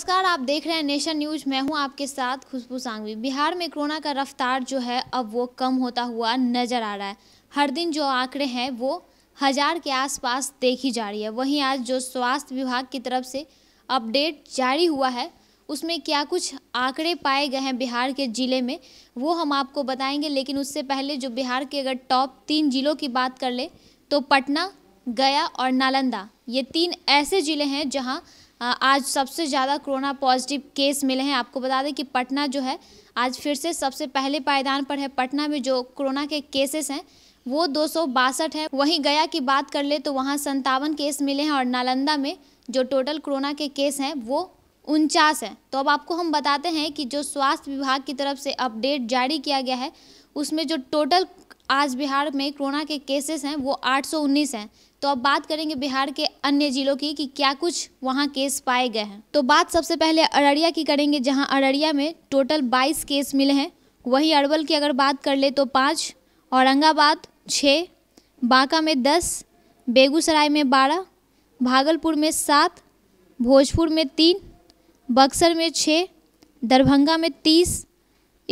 नमस्कार आप देख रहे हैं नेशन न्यूज मैं हूं आपके साथ खुशबू सांगवी बिहार में कोरोना का रफ्तार जो है अब वो कम होता हुआ नजर आ रहा है हर दिन जो आंकड़े हैं वो हज़ार के आसपास देखी जा रही है वहीं आज जो स्वास्थ्य विभाग की तरफ से अपडेट जारी हुआ है उसमें क्या कुछ आंकड़े पाए गए हैं बिहार के ज़िले में वो हम आपको बताएंगे लेकिन उससे पहले जो बिहार के अगर टॉप तीन ज़िलों की बात कर ले तो पटना गया और नालंदा ये तीन ऐसे ज़िले हैं जहाँ आज सबसे ज़्यादा कोरोना पॉजिटिव केस मिले हैं आपको बता दें कि पटना जो है आज फिर से सबसे पहले पायदान पर है पटना में जो कोरोना के केसेस हैं वो दो है वहीं गया की बात कर ले तो वहाँ संतावन केस मिले हैं और नालंदा में जो टोटल कोरोना के केस हैं वो उनचास है तो अब आपको हम बताते हैं कि जो स्वास्थ्य विभाग की तरफ से अपडेट जारी किया गया है उसमें जो टोटल आज बिहार में कोरोना के केसेस हैं वो 819 हैं तो अब बात करेंगे बिहार के अन्य जिलों की कि क्या कुछ वहाँ केस पाए गए हैं तो बात सबसे पहले अररिया की करेंगे जहाँ अररिया में टोटल 22 केस मिले हैं वहीं अरवल की अगर बात कर ले तो पाँच औरंगाबाद छः बांका में दस बेगूसराय में बारह भागलपुर में सात भोजपुर में तीन बक्सर में छः दरभंगा में तीस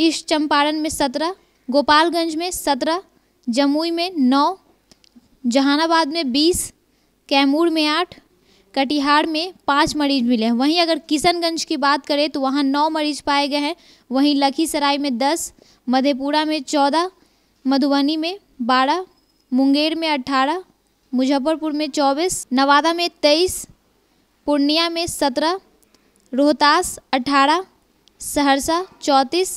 ईस्ट चंपारण में सत्रह गोपालगंज में सत्रह जमुई में नौ जहानाबाद में बीस कैमूर में आठ कटिहार में पाँच मरीज मिले हैं वहीं अगर किशनगंज की बात करें तो वहाँ नौ मरीज पाए गए हैं वहीं लखीसराय में दस मधेपुरा में चौदह मधुबनी में बारह मुंगेर में अट्ठारह मुजफ्फरपुर में चौबीस नवादा में तेईस पूर्णिया में सत्रह रोहतास अठारह सहरसा चौंतीस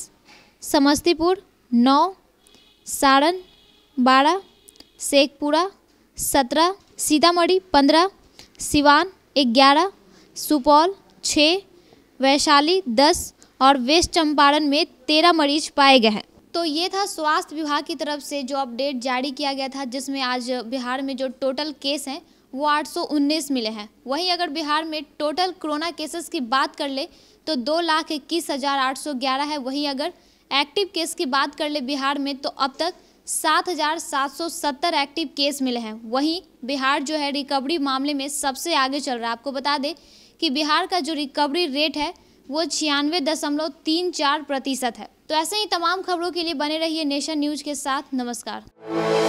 समस्तीपुर नौ सारण बारह शेखपुरा सत्रह सीतामढ़ी पंद्रह सिवान ग्यारह सुपौल छः वैशाली दस और वेस्ट चंपारण में तेरह मरीज पाए गए हैं तो ये था स्वास्थ्य विभाग की तरफ से जो अपडेट जारी किया गया था जिसमें आज बिहार में जो टोटल केस हैं वो 819 मिले हैं वहीं अगर बिहार में टोटल कोरोना केसेस की बात कर ले तो दो लाख इक्कीस हज़ार आठ सौ ग्यारह है वहीं अगर एक्टिव केस की बात कर ले बिहार में तो अब तक 7,770 एक्टिव केस मिले हैं वहीं बिहार जो है रिकवरी मामले में सबसे आगे चल रहा है आपको बता दें कि बिहार का जो रिकवरी रेट है वो छियानवे दशमलव तीन चार प्रतिशत है तो ऐसे ही तमाम खबरों के लिए बने रहिए नेशन न्यूज़ के साथ नमस्कार